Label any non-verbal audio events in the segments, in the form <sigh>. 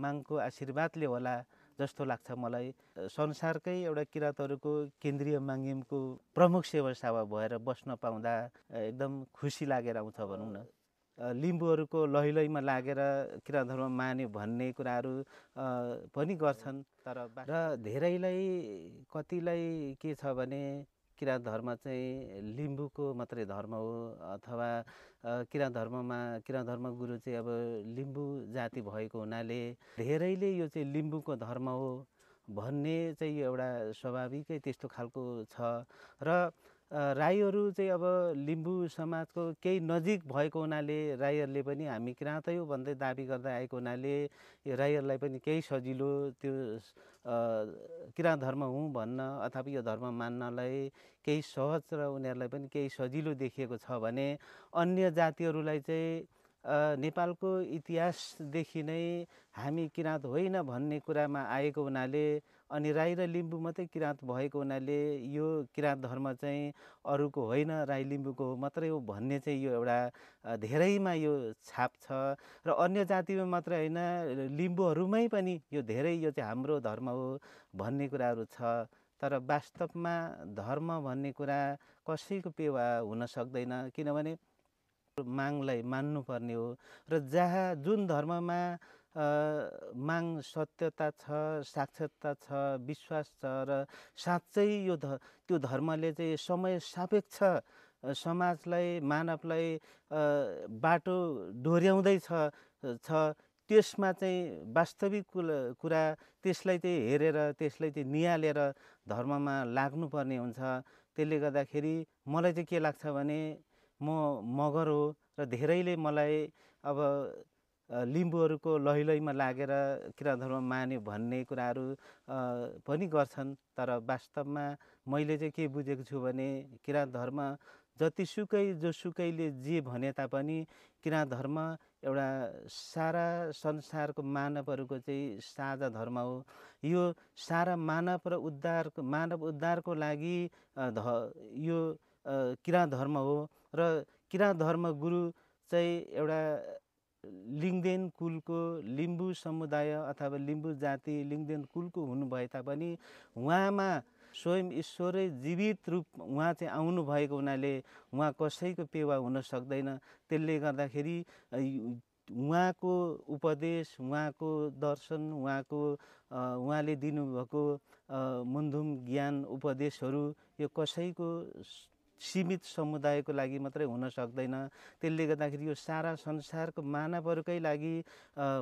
माङको आशीर्वादले होला जस्तो लाग्छ मलाई संसारकै एउटा किराँतहरूको केन्द्रीय माङ्गिमको प्रमुख सेवा भएर बस्न पाउँदा एकदम खुसी लागेर आउँछ भनौँ न लिम्बूहरूको लैलैमा लागेर किराँतहरूमा माने भन्ने कुराहरू पनि गर्छन् तर र धेरैलाई कतिलाई के छ भने किराँत धर्म चाहिँ लिम्बूको मात्रै धर्म हो अथवा किराँत धर्ममा किराँत धर्म गुरु चाहिँ अब लिम्बू जाति भएको हुनाले धेरैले यो चाहिँ लिम्बूको धर्म हो भन्ने चाहिँ एउटा स्वाभाविकै त्यस्तो खालको छ र राईहरू चाहिँ अब लिम्बू समाजको केही नजिक भएको हुनाले राईहरूले पनि हामी किराँतै हो भन्दै दाबी गर्दै आएको हुनाले यो राईहरूलाई पनि केही सजिलो त्यो किराँत धर्म हुँ भन्न अथवा यो धर्म मान्नलाई केही सहज र उनीहरूलाई पनि केही सजिलो देखिएको छ भने अन्य जातिहरूलाई चाहिँ नेपालको इतिहासदेखि नै हामी किराँत होइन भन्ने कुरामा आएको हुनाले अनि राई र लिम्बू मात्रै किराँत भएको हुनाले यो किराँत धर्म चाहिँ अरूको होइन राई लिम्बूको मात्रै हो भन्ने चाहिँ यो एउटा धेरैमा यो छाप छ र अन्य जातिमा मात्रै होइन लिम्बूहरूमै पनि यो धेरै यो चाहिँ हाम्रो धर्म हो भन्ने कुराहरू छ तर वास्तवमा धर्म भन्ने कुरा कसैको पेवा हुन सक्दैन किनभने मागलाई मान्नुपर्ने हो र जहाँ जुन धर्ममा माग सत्यता छ साक्षरता छ विश्वास छ र साँच्चै यो ध त्यो धर्मले चाहिँ समय सापेक्ष समाजलाई मानवलाई बाटो डोर्याउँदैछ छ त्यसमा चाहिँ वास्तविक कुरा त्यसलाई चाहिँ हेरेर त्यसलाई चाहिँ निहालेर धर्ममा लाग्नुपर्ने हुन्छ त्यसले गर्दाखेरि मलाई चाहिँ के लाग्छ भने म मगर हो र धेरैले मलाई अब लिम्बूहरूको लहिलैमा लागेर धर्म माने भन्ने कुराहरू पनि गर्छन् तर वास्तवमा मैले चाहिँ के बुझेको छु भने किराँत धर्म जतिसुकै जोसुकैले जे भने तापनि किराँत धर्म एउटा सारा संसारको मानवहरूको चाहिँ साझा धर्म हो यो सारा मानव र उद्धार मानव उद्धारको लागि ध यो किराँत धर्म हो र किराँत धर्म गुरु चाहिँ एउटा लिङ्गदेन कुलको लिम्बू समुदाय अथवा लिम्बू जाति लिङ्गदेन कुलको हुनुभए तापनि उहाँमा स्वयं ईश्वरै जीवित रूप उहाँ चाहिँ आउनुभएको हुनाले उहाँ कसैको पेवा हुन सक्दैन त्यसले गर्दाखेरि उहाँको उपदेश उहाँको दर्शन उहाँको उहाँले दिनुभएको मुन्धुम ज्ञान उपदेशहरू यो कसैको सीमित समुदायको लागि मात्रै हुन सक्दैन त्यसले गर्दाखेरि यो सारा संसारको मानवहरूकै लागि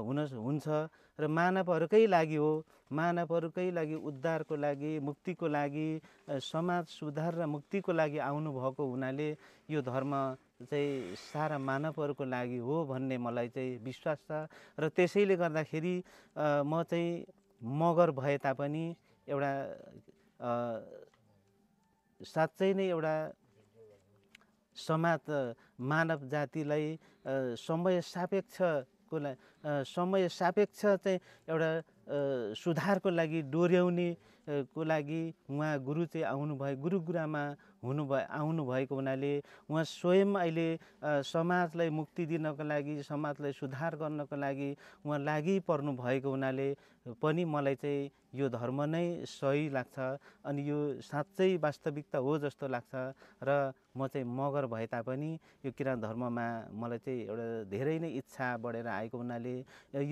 हुन हुन्छ र मानवहरूकै लागि हो मानवहरूकै लागि उद्धारको लागि मुक्तिको लागि समाज सुधार र मुक्तिको लागि आउनुभएको हुनाले यो धर्म चाहिँ सारा मानवहरूको लागि हो भन्ने मलाई चाहिँ विश्वास छ र त्यसैले गर्दाखेरि म चाहिँ मगर भए तापनि एउटा साँच्चै नै एउटा समाज मानव जातिलाई समय सापेक्षको समय सापेक्ष चाहिँ एउटा सुधारको लागि डोर्याउने को लागि उहाँ गुरु चाहिँ आउनुभयो गुरु गुरुआमा हुनु भए आउनुभएको हुनाले उहाँ स्वयं अहिले समाजलाई मुक्ति दिनको लागि समाजलाई सुधार गर्नको लागि उहाँ लागि पर्नु भएको हुनाले पनि मलाई चाहिँ यो धर्म नै सही लाग्छ अनि यो साँच्चै वास्तविकता हो जस्तो लाग्छ र म चाहिँ मगर भए तापनि यो किराँत धर्ममा मलाई चाहिँ एउटा धेरै नै इच्छा बढेर आएको हुनाले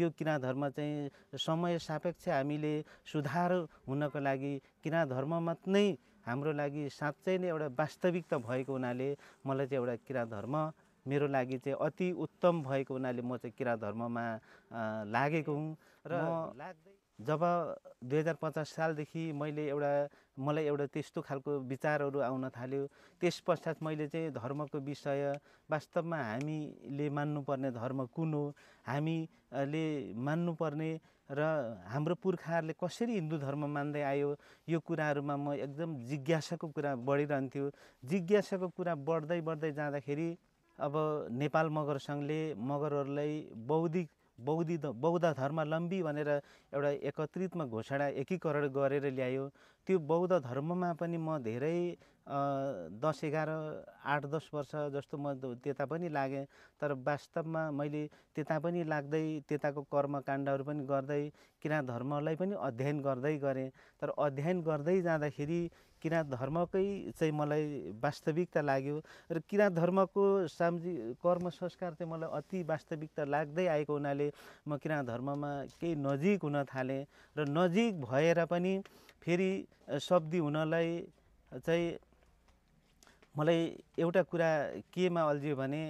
यो किराँत धर्म चाहिँ समय सापेक्ष हामीले सुधार हुनको लागि किराँत धर्म मात्रै हाम्रो लागि साँच्चै नै एउटा वास्तविकता भएको हुनाले मलाई चाहिँ एउटा किरा धर्म मेरो लागि चाहिँ अति उत्तम भएको हुनाले म चाहिँ किरा धर्ममा लागेको हुँ र जब दुई हजार पचास सालदेखि मैले एउटा मलाई एउटा त्यस्तो खालको विचारहरू आउन थाल्यो त्यस पश्चात मैले चाहिँ धर्मको विषय वास्तवमा हामीले मान्नुपर्ने धर्म कुन हो हामीले मान्नुपर्ने र हाम्रो पुर्खाहरूले कसरी हिन्दू धर्म मान्दै आयो यो कुराहरूमा म एकदम जिज्ञासाको कुरा बढिरहन्थ्यो जिज्ञासाको कुरा बढ्दै बढ्दै जाँदाखेरि अब नेपाल मगर सङ्घले मगरहरूलाई बौद्धिक बौद्धि बौद्ध लम्बी भनेर एउटा एकत्रितमा घोषणा एकीकरण गरेर ल्यायो त्यो बौद्ध धर्ममा पनि म धेरै दस एघार आठ दस वर्ष जस्तो म त्यता पनि लागेँ तर वास्तवमा मैले त्यता पनि लाग्दै त्यताको कर्मकाण्डहरू पनि गर्दै किरा धर्मलाई पनि अध्ययन गर्दै गरेँ तर अध्ययन गर्दै जाँदाखेरि किराँत धर्मकै चाहिँ मलाई वास्तविकता लाग्यो र किराँत धर्मको सामाजिक कर्म संस्कार चाहिँ मलाई अति वास्तविकता लाग्दै आएको हुनाले म किराँत धर्ममा केही नजिक हुन थालेँ र नजिक भएर पनि फेरि शब्दी हुनलाई चाहिँ मलाई एउटा कुरा केमा अल्झ्यो भने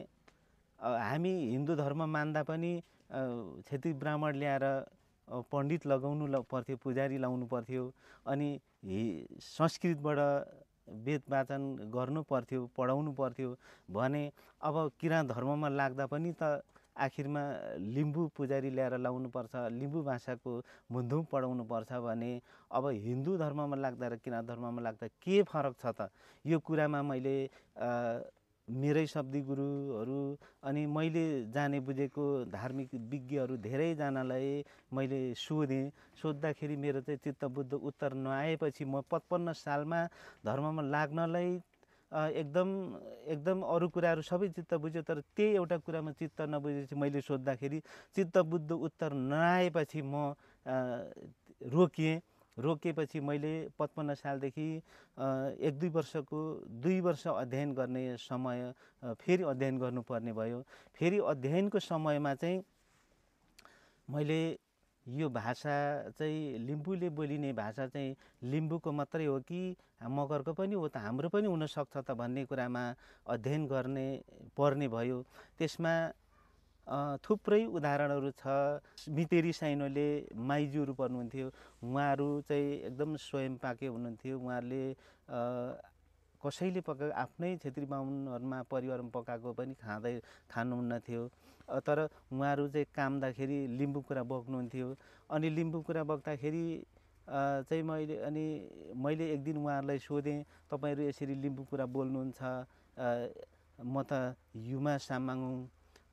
हामी हिन्दू धर्म मान्दा पनि छेत्री ब्राह्मण ल्याएर पण्डित लगाउनु पर्थ्यो पुजारी लाउनु पर्थ्यो अनि संस्कृतबाट वेद वाचन गर्नु पर्थ्यो पढाउनु पर्थ्यो भने अब किराँत धर्ममा लाग्दा पनि त आखिरमा लिम्बू पुजारी ल्याएर लाउनुपर्छ लिम्बू भाषाको मुन्धुम पर्छ भने अब हिन्दू धर्ममा लाग्दा र किराँत धर्ममा लाग्दा के फरक छ त यो कुरामा मैले मेरै शब्दी गुरुहरू अनि मैले जाने बुझेको धार्मिक विज्ञहरू धेरैजनालाई मैले सोधेँ सोद्धाखेरि मेरो चाहिँ चित्तबुद्ध उत्तर नआएपछि म पचपन्न सालमा धर्ममा लाग्नलाई एकदम एकदम अरू कुराहरू सबै चित्त बुझ्यो तर त्यही एउटा कुरामा चित्त नबुझेपछि मैले सोद्धाखेरि चित्तबुद्ध उत्तर नआएपछि म रोकिएँ रोकेपछि मैले पचपन्न सालदेखि एक दुई वर्षको दुई वर्ष अध्ययन गर्ने समय फेरि अध्ययन गर्नुपर्ने भयो फेरि अध्ययनको समयमा चाहिँ मैले यो भाषा चाहिँ लिम्बूले बोलिने भाषा चाहिँ लिम्बूको मात्रै हो कि मगरको पनि हो त हाम्रो पनि हुनसक्छ त भन्ने कुरामा अध्ययन गर्ने पर्ने भयो त्यसमा थुप्रै उदाहरणहरू छ मितेरी साइनोले माइजूहरू पर्नुहुन्थ्यो उहाँहरू चाहिँ एकदम स्वयं पाके हुनुहुन्थ्यो उहाँहरूले कसैले पकाएको आफ्नै छेत्री बाहुनहरूमा परिवारमा पकाएको पनि खाँदै खानुहुन्न थियो तर उहाँहरू चाहिँ कामदाखेरि लिम्बु कुरा बोक्नुहुन्थ्यो अनि लिम्बु कुरा बोक्दाखेरि चाहिँ मैले अनि मैले एक दिन उहाँहरूलाई सोधेँ तपाईँहरू यसरी लिम्बु कुरा बोल्नुहुन्छ म त युमा सामाङ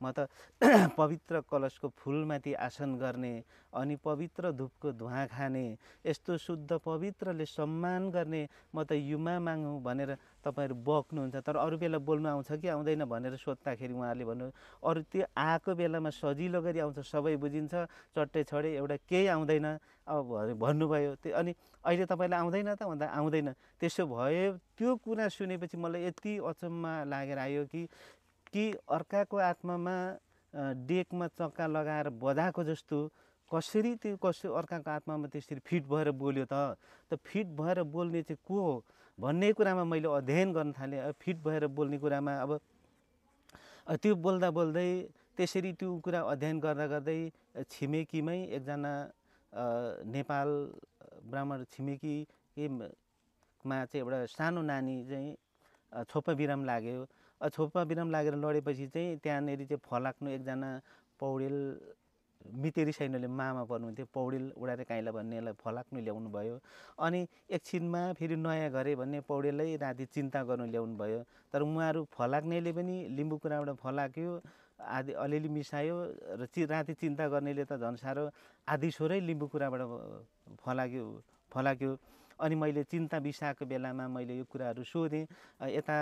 म त <clears throat> पवित्र कलशको फुलमाथि आसन गर्ने अनि पवित्र धुपको धुवा खाने यस्तो शुद्ध पवित्रले सम्मान गर्ने म त युमा मागौँ भनेर तपाईँहरू बक्नुहुन्छ तर अरू बेला बोल्नु आउँछ कि आउँदैन भनेर सोद्धाखेरि उहाँहरूले भन्नु अरू त्यो आएको बेलामा सजिलो गरी आउँछ सबै बुझिन्छ चट्टे छडे एउटा केही आउँदैन अब भन्नुभयो त्यो अनि अहिले तपाईँलाई आउँदैन त भन्दा आउँदैन त्यसो भए त्यो कुरा सुनेपछि मलाई यति अचम्म लागेर आयो कि कि अर्काको आत्मामा डेकमा चक्का लगाएर बधाएको जस्तो कसरी त्यो कसरी अर्काको आत्मामा त्यसरी फिट भएर बोल्यो त त फिट भएर बोल्ने चाहिँ को हो भन्ने कुरामा मैले अध्ययन गर्न थालेँ अब फिट भएर बोल्ने कुरामा अब त्यो बोल्दा बोल्दै त्यसरी त्यो कुरा अध्ययन गर्दा गर्दै छिमेकीमै एकजना नेपाल ब्राह्मण छिमेकीमा चाहिँ एउटा सानो नानी चाहिँ छोपा बिराम लाग्यो छोपमा विराम लागेर लडेपछि चाहिँ त्यहाँनिर चाहिँ फलाक्नु एकजना पौडेल मितेरी सैनोले मामा पर्नुहुन्थ्यो पौडेल उडाएर काइला भन्नेलाई फलाक्नु ल्याउनु भयो अनि एकछिनमा फेरि नयाँ घरे भन्ने पौडेललाई राति चिन्ता गर्नु ल्याउनु भयो तर उहाँहरू फलाक्नेले पनि लिम्बु कुराबाट फलाक्यो आदि अलिअलि मिसायो र चि राति चिन्ता गर्नेले त झन् साह्रो आधी सोरै लिम्बु कुराबाट फलाक्यो फलाक्यो अनि मैले चिन्ता बिसाएको बेलामा मैले यो कुराहरू सोधेँ यता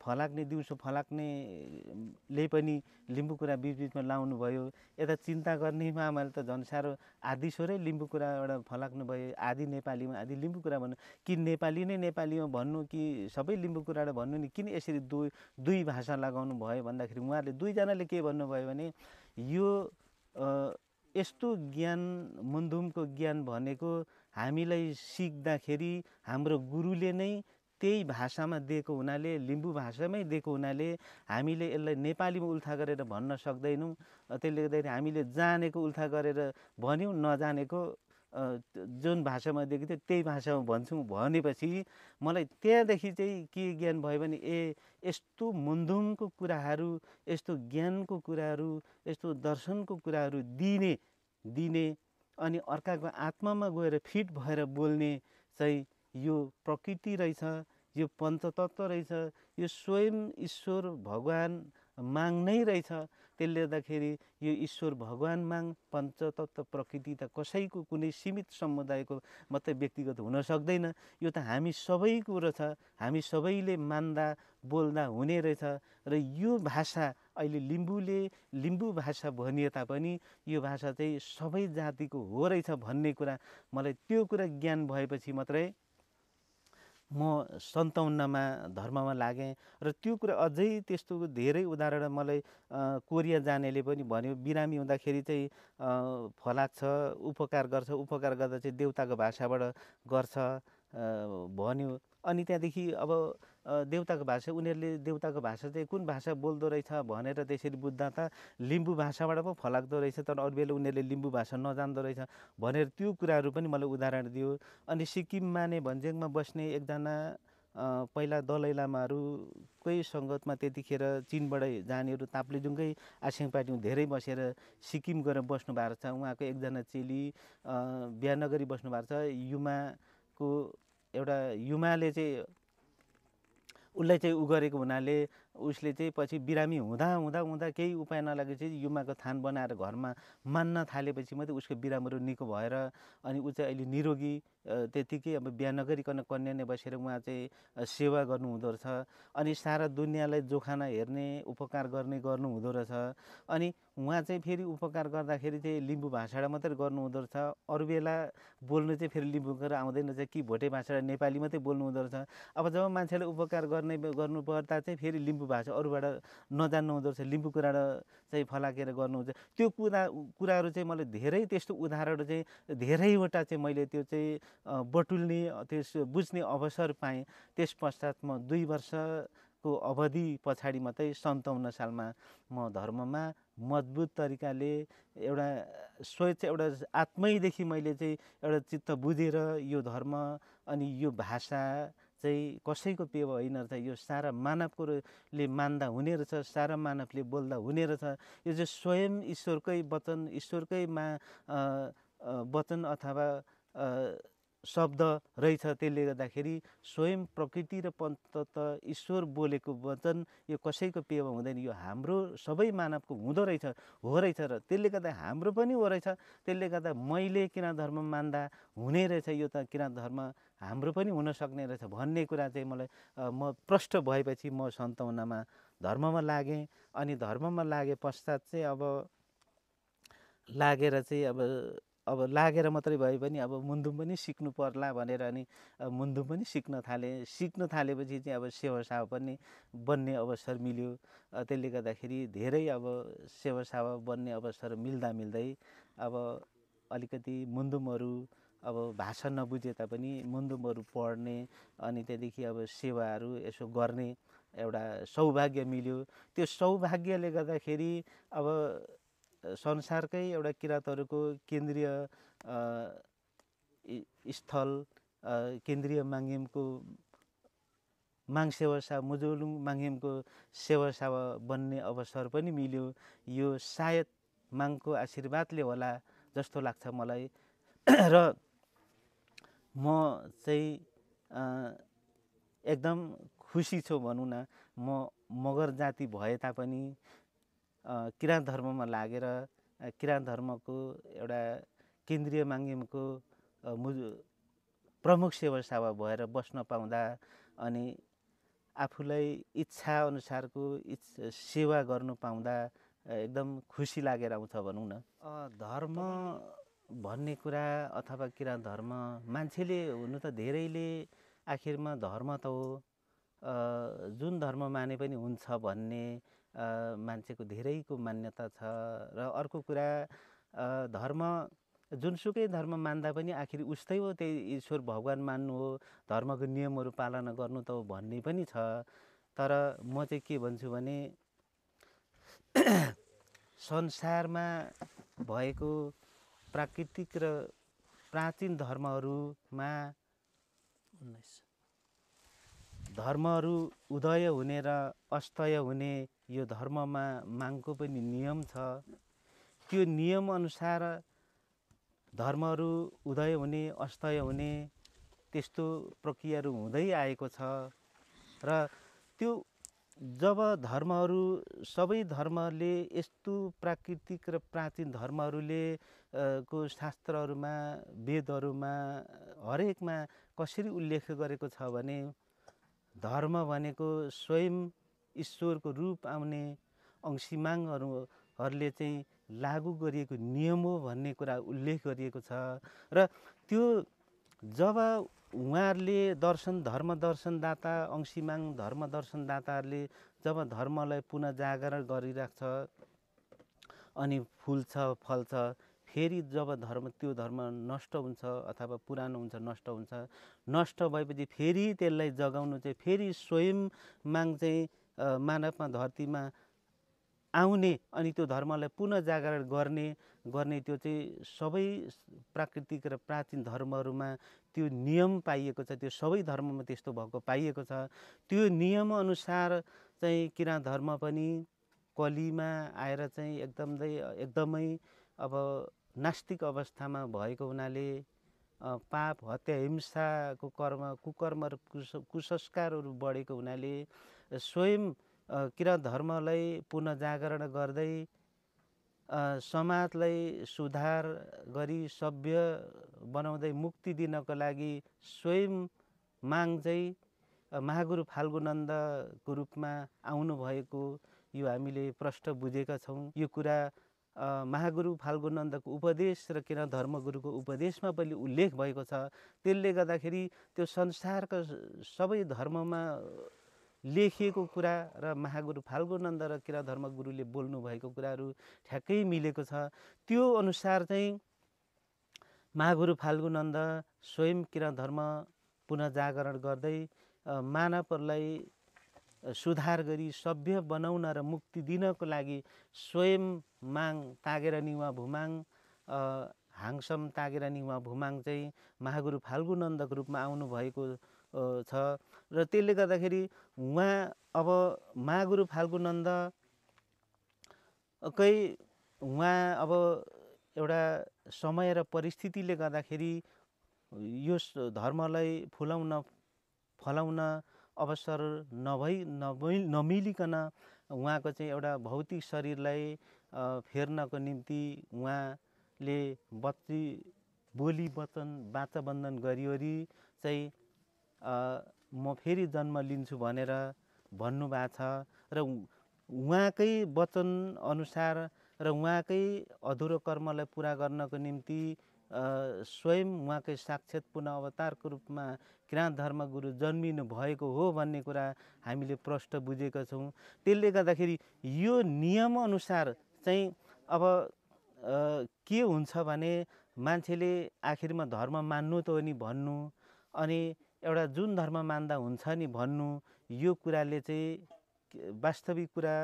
फलाग्ने दिउँसो फलाक्नेले पनि लिम्बु कुरा बिचबिचमा भयो यता चिन्ता गर्नेमा मैले त झन् साह्रो आधी स्वरै लिम्बू कुराबाट भयो आधी नेपालीमा आधी लिम्बु कुरा भन्नु कि नेपाली नै नेपालीमा भन्नु कि सबै लिम्बु कुराबाट भन्नु नि किन यसरी दुई दुई भाषा लगाउनु भयो भन्दाखेरि उहाँहरूले दुईजनाले के भन्नुभयो भने यो यस्तो ज्ञान मुन्दुमको ज्ञान भनेको हामीलाई सिक्दाखेरि हाम्रो गुरुले नै त्यही भाषामा दिएको हुनाले लिम्बू भाषामै दिएको हुनाले हामीले यसलाई नेपालीमा उल्था गरेर भन्न सक्दैनौँ त्यसले गर्दाखेरि हामीले जानेको उल्था गरेर भन्यौँ नजानेको जुन भाषामा दिएको थियो त्यही भाषामा भन्छौँ भनेपछि मलाई त्यहाँदेखि चाहिँ के ज्ञान भयो भने ए यस्तो मुन्दुङको कुराहरू यस्तो ज्ञानको कुराहरू यस्तो दर्शनको कुराहरू दिने दिने अनि अर्काको आत्मामा गएर फिट भएर बोल्ने चाहिँ यो प्रकृति रहेछ यो पञ्चतत्व रहेछ यो स्वयं ईश्वर भगवान् माग नै रहेछ त्यसले गर्दाखेरि यो ईश्वर भगवान् माग पञ्चतत्व प्रकृति त कसैको कुनै सीमित समुदायको मात्रै व्यक्तिगत हुन सक्दैन यो त हामी सबैको रहेछ हामी सबैले मान्दा बोल्दा हुने रहेछ र यो भाषा अहिले लिम्बूले लिम्बू भाषा भनिए तापनि यो भाषा चाहिँ सबै जातिको हो रहेछ भन्ने कुरा मलाई त्यो कुरा ज्ञान भएपछि मात्रै म सन्ताउन्नमा धर्ममा लागेँ र त्यो कुरा अझै त्यस्तो धेरै उदाहरण मलाई कोरिया जानेले पनि भन्यो बिरामी हुँदाखेरि चाहिँ फलाक्छ उपकार गर्छ उपकार गर्दा चाहिँ देउताको भाषाबाट गर्छ भन्यो अनि त्यहाँदेखि अब देउताको भाषा उनीहरूले देउताको भाषा चाहिँ कुन भाषा बोल्दो रहेछ भनेर त्यसरी बुझ्दा त लिम्बू भाषाबाट पो फलाग्दो रहेछ तर अरू बेला उनीहरूले लिम्बू भाषा नजान्दो रहेछ भनेर त्यो कुराहरू पनि मलाई उदाहरण दियो अनि सिक्किममा नै भन्ज्याङमा बस्ने एकजना पहिला दलै लामाहरूकै सङ्गतमा त्यतिखेर चिनबाट जानेहरू ताप्लेजुङकै आसिङ पार्टीमा धेरै बसेर सिक्किम गएर बस्नु भएको छ उहाँको एकजना चेली बिहान गरी बस्नु भएको छ युमाको एउटा युमाले चाहिँ उसलाई चाहिँ उ गरेको हुनाले उसले चाहिँ पछि बिरामी हुँदा हुँदा हुँदा केही उपाय नलागेपछि युमाको थान बनाएर घरमा मान्न थालेपछि मात्रै उसको बिरामहरू निको भएर अनि ऊ चाहिँ अहिले निरोगी त्यतिकै अब बिहा नगरिकन कन्या नै बसेर उहाँ चाहिँ सेवा गर्नु हुँदो रहेछ अनि सारा दुनियाँलाई जोखाना हेर्ने उपकार गर्ने गर्नु हुँदो रहेछ अनि उहाँ चाहिँ फेरि उपकार गर्दाखेरि चाहिँ लिम्बू भाषा मात्रै गर्नु हुँदो रहेछ अरू बेला बोल्नु चाहिँ फेरि लिम्बू गरेर आउँदैन रहेछ कि भोटे भाषा नेपाली मात्रै बोल्नु हुँदो रहेछ अब जब मान्छेले उपकार गर्ने गर्नु पर्दा चाहिँ फेरि लिम्बू लिम्बू भाषा अरूबाट नजान्नु हुँदो रहेछ लिम्बू कुरा चाहिँ फलाकेर गर्नुहुन्छ त्यो कुरा कुराहरू चाहिँ मैले धेरै त्यस्तो उदाहरण चाहिँ धेरैवटा चाहिँ मैले त्यो चाहिँ बटुल्ने त्यस बुझ्ने अवसर पाएँ त्यस पश्चात म दुई वर्षको अवधि पछाडि मात्रै सन्ताउन्न सालमा म धर्ममा मजबुत तरिकाले एउटा स्वच्छ एउटा आत्मैदेखि मैले चाहिँ एउटा चित्त बुझेर यो धर्म अनि यो भाषा चाहिँ कसैको पेय होइन रहेछ यो सारा मानवकोले मान्दा हुने रहेछ सारा मानवले बोल्दा हुने रहेछ यो चाहिँ स्वयं ईश्वरकै वचन ईश्वरकै मा वचन अथवा शब्द रहेछ त्यसले गर्दाखेरि स्वयं प्रकृति र पन्तत ईश्वर बोलेको वचन यो कसैको पेयमा हुँदैन यो हाम्रो सबै मानवको हुँदो रहेछ हो रहेछ र त्यसले गर्दा हाम्रो पनि हो रहेछ त्यसले गर्दा मैले किन धर्म मान्दा हुने रहेछ यो त किन धर्म हाम्रो पनि हुनसक्ने रहेछ भन्ने कुरा चाहिँ मलाई म प्रष्ट भएपछि म सन्ताउनामा धर्ममा लागेँ अनि धर्ममा लागे पश्चात चाहिँ अब लागेर चाहिँ अब अब लागेर मात्रै भए पनि अब मुन्दुम पनि सिक्नु पर्ला भनेर अनि मुन्दुम पनि सिक्न थाले सिक्न थालेपछि चाहिँ अब सावा पनि बन्ने अवसर मिल्यो त्यसले गर्दाखेरि धेरै अब सावा बन्ने अवसर मिल्दा मिल्दै अब अलिकति मुन्दुमहरू अब भाषा नबुझे तापनि मुन्दुमहरू पढ्ने अनि त्यहाँदेखि अब सेवाहरू यसो गर्ने एउटा सौभाग्य मिल्यो त्यो सौभाग्यले गर्दाखेरि अब संसारकै एउटा किराँतहरूको केन्द्रीय स्थल केन्द्रीय माङ्गेमको माङ सेवा मुजोलुङ माङ्गेमको सेवासावा बन्ने अवसर पनि मिल्यो यो सायद माङको आशीर्वादले होला जस्तो लाग्छ मलाई <clears throat> र म चाहिँ एकदम खुसी छु भनौँ न म मगर जाति भए तापनि किराँत धर्ममा लागेर किराँत धर्मको एउटा केन्द्रीय माङ्गिमको प्रमुख प्रमुख सेवा भएर बस्न पाउँदा अनि आफूलाई इच्छाअनुसारको इच्छ सेवा गर्नु पाउँदा एकदम खुसी लागेर आउँछ भनौँ न धर्म भन्ने कुरा अथवा किराँत धर्म मान्छेले हुनु त धेरैले आखिरमा धर्म त हो जुन धर्म माने पनि हुन्छ भन्ने मान्छेको धेरैको मान्यता छ र अर्को कुरा धर्म जुनसुकै धर्म मान्दा पनि आखिर उस्तै हो त्यही ईश्वर भगवान् मान्नु हो धर्मको नियमहरू पालना गर्नु त हो भन्ने पनि छ तर म चाहिँ के भन्छु भने <clears throat> संसारमा भएको प्राकृतिक र प्राचीन धर्महरूमा धर्महरू उदय हुने र अस्तय हुने यो धर्ममा मागको पनि नियम छ त्यो नियम अनुसार धर्महरू उदय हुने अस्तय हुने त्यस्तो प्रक्रियाहरू हुँदै आएको छ र त्यो जब धर्महरू सबै धर्मले यस्तो प्राकृतिक र प्राचीन धर्महरूले को शास्त्रहरूमा वेदहरूमा हरेकमा कसरी उल्लेख गरेको छ भने धर्म भनेको स्वयं ईश्वरको रूप आउने अंशीमाङहरूहरूले चाहिँ लागु गरिएको नियम हो भन्ने कुरा उल्लेख गरिएको छ र त्यो जब उहाँहरूले दर्शन धर्म दर्शनदाता अंशीमाङ धर्म दर्शनदाताहरूले जब धर्मलाई पुनः जागरण गरिराख्छ अनि फुल्छ फल्छ फेरि जब धर्म त्यो धर्म नष्ट हुन्छ अथवा पुरानो हुन्छ नष्ट हुन्छ नष्ट भएपछि फेरि त्यसलाई जगाउनु चाहिँ फेरि स्वयं माग चाहिँ मानवमा धरतीमा आउने अनि त्यो धर्मलाई पुनः जागरण गर्ने गर्ने त्यो चाहिँ सबै प्राकृतिक र प्राचीन धर्महरूमा त्यो नियम पाइएको छ त्यो सबै धर्ममा त्यस्तो भएको पाइएको छ त्यो नियमअनुसार चाहिँ किराँत धर्म पनि कलीमा आएर चाहिँ एकदमै एकदमै अब नास्तिक अवस्थामा भएको हुनाले पाप हत्या हिंसाको कर्म कुकर्म र कुस कुसंस्कारहरू बढेको हुनाले स्वयं किरा धर्मलाई पुनः जागरण गर्दै समाजलाई सुधार गरी सभ्य बनाउँदै मुक्ति दिनको लागि स्वयं माग चाहिँ महागुरु फाल्गुनन्दको रूपमा आउनुभएको यो हामीले प्रष्ट बुझेका छौँ यो कुरा महागुरु फाल्गुनन्दको उपदेश र किन धर्मगुरुको उपदेशमा पनि उल्लेख भएको छ त्यसले गर्दाखेरि त्यो संसारका सबै धर्ममा लेखिएको कुरा र महागुरु फाल्गुनन्द र किरा धर्म गुरुले बोल्नुभएको कुराहरू ठ्याक्कै मिलेको छ त्यो अनुसार चाहिँ महागुरु फाल्गुनन्द स्वयं किरा धर्म पुनजागरण गर्दै मानवहरूलाई सुधार गरी सभ्य बनाउन र मुक्ति दिनको लागि स्वयं माङ तागेर निवा भुमाङ हाङसम तागेर निवा भुमाङ चाहिँ महागुरु फाल्गुनन्दको रूपमा आउनुभएको छ र त्यसले गर्दाखेरि उहाँ अब महागुरु फाल्गु नन्द कै उहाँ अब एउटा समय र परिस्थितिले गर्दाखेरि यो धर्मलाई फुलाउन फलाउन अवसर नभई नभइ नमिलिकन उहाँको चाहिँ एउटा भौतिक शरीरलाई फेर्नको निम्ति उहाँले बत्ती बोली वचन वाचाबन्धन गरिवरी चाहिँ म फेरि जन्म लिन्छु भनेर भन्नुभएको छ र उहाँकै वचन अनुसार र उहाँकै अधुरो कर्मलाई पुरा गर्नको निम्ति स्वयं उहाँकै साक्षात पुनः अवतारको रूपमा किराँत धर्मगुरु जन्मिनु भएको हो भन्ने कुरा हामीले प्रष्ट बुझेका छौँ त्यसले गर्दाखेरि यो नियम अनुसार चाहिँ अब के हुन्छ भने मान्छेले आखिरमा धर्म मान्नु त हो नि भन्नु अनि एउटा जुन धर्म मान्दा हुन्छ नि भन्नु यो कुराले चाहिँ वास्तविक कुरा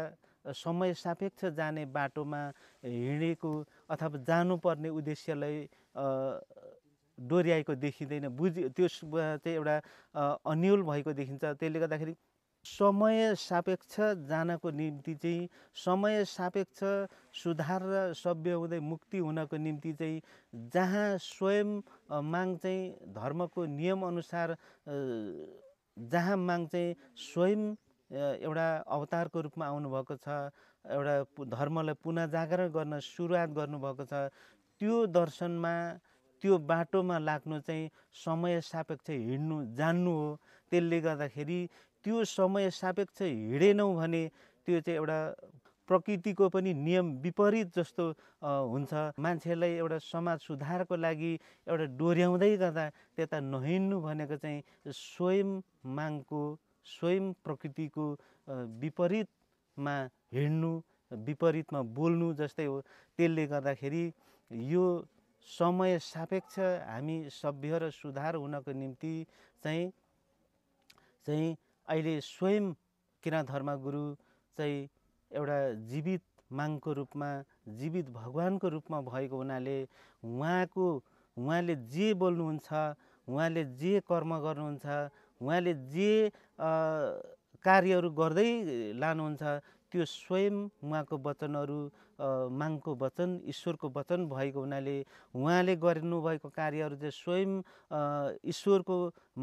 समय सापेक्ष जाने बाटोमा हिँडेको अथवा जानुपर्ने उद्देश्यलाई डोर्याएको देखिँदैन बुझ त्यो चाहिँ एउटा अन्यल भएको देखिन्छ त्यसले गर्दाखेरि समय सापेक्ष जानको निम्ति चाहिँ समय सापेक्ष सुधार र सभ्य हुँदै मुक्ति हुनको निम्ति चाहिँ जहाँ स्वयं माग चाहिँ धर्मको नियमअनुसार जहाँ माग चाहिँ स्वयं एउटा अवतारको रूपमा आउनुभएको छ एउटा धर्मलाई पुनः जागरण गर्न सुरुवात गर्नुभएको छ त्यो दर्शनमा त्यो बाटोमा लाग्नु चाहिँ समय सापेक्ष हिँड्नु जान्नु हो त्यसले गर्दाखेरि त्यो समय सापेक्ष हिँडेनौँ भने त्यो चाहिँ एउटा प्रकृतिको पनि नियम विपरीत जस्तो हुन्छ मान्छेलाई एउटा समाज सुधारको लागि एउटा डोर्याउँदै गर्दा त्यता नहिँड्नु भनेको चाहिँ स्वयं मागको स्वयं प्रकृतिको विपरीतमा हिँड्नु विपरीतमा बोल्नु जस्तै हो त्यसले गर्दाखेरि यो समय सापेक्ष हामी सभ्य र सुधार हुनको निम्ति चाहिँ चाहिँ अहिले स्वयं धर्म गुरु चाहिँ एउटा जीवित माङको रूपमा जीवित भगवान्को रूपमा भएको हुनाले उहाँको उहाँले जे बोल्नुहुन्छ उहाँले जे कर्म गर्नुहुन्छ उहाँले जे कार्यहरू गर्दै लानुहुन्छ त्यो स्वयं उहाँको वचनहरू माङको वचन ईश्वरको वचन भएको हुनाले उहाँले गर्नुभएको कार्यहरू चाहिँ स्वयं ईश्वरको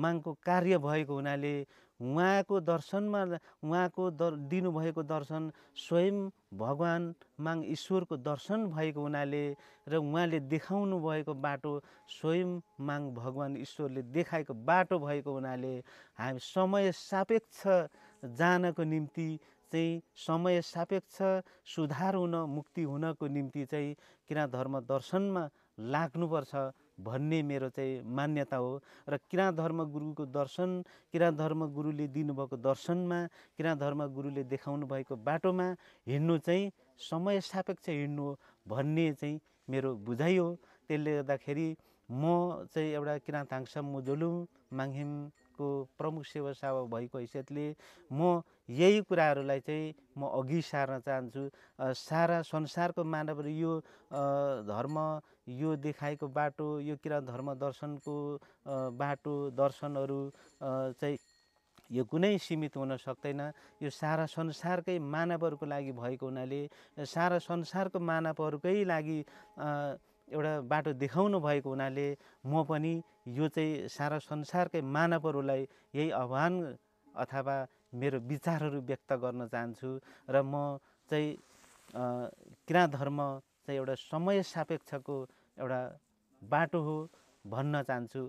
माङको कार्य भएको हुनाले उहाँको दर्शनमा उहाँको दर दिनुभएको दर्शन स्वयं भगवान् माङ ईश्वरको दर्शन भएको हुनाले र उहाँले देखाउनु भएको बाटो स्वयं माङ भगवान् ईश्वरले देखाएको बाटो भएको हुनाले हामी समय सापेक्ष जानको निम्ति चाहिँ समय सापेक्ष सुधार हुन मुक्ति हुनको निम्ति चाहिँ किराँत धर्म दर्शनमा लाग्नुपर्छ भन्ने मेरो चाहिँ मान्यता हो र किरा धर्म गुरुको दर्शन किरा धर्म गुरुले दिनुभएको दर्शनमा किरा धर्म गुरुले देखाउनु भएको बाटोमा हिँड्नु चाहिँ समय सापेक्ष हिँड्नु हो भन्ने चाहिँ मेरो बुझाइ हो त्यसले गर्दाखेरि म चाहिँ एउटा किराँत हाङसा मुजोलुङ माङहिमको प्रमुख सेवा सेवा भएको हैसियतले म यही कुराहरूलाई चाहिँ म अघि सार्न चाहन्छु सारा संसारको मानवहरू यो धर्म यो देखाएको बाटो यो किरा धर्म दर्शनको बाटो दर्शनहरू चाहिँ यो कुनै सीमित हुन सक्दैन यो सारा संसारकै मानवहरूको लागि भएको हुनाले सारा संसारको मानवहरूकै लागि एउटा बाटो देखाउनु भएको हुनाले म पनि यो चाहिँ सारा संसारकै मानवहरूलाई यही आह्वान अथवा मेरो विचारहरू व्यक्त गर्न चाहन्छु र म चाहिँ किराँत धर्म चाहिँ एउटा समय सापेक्षको एउटा बाटो हो भन्न चाहन्छु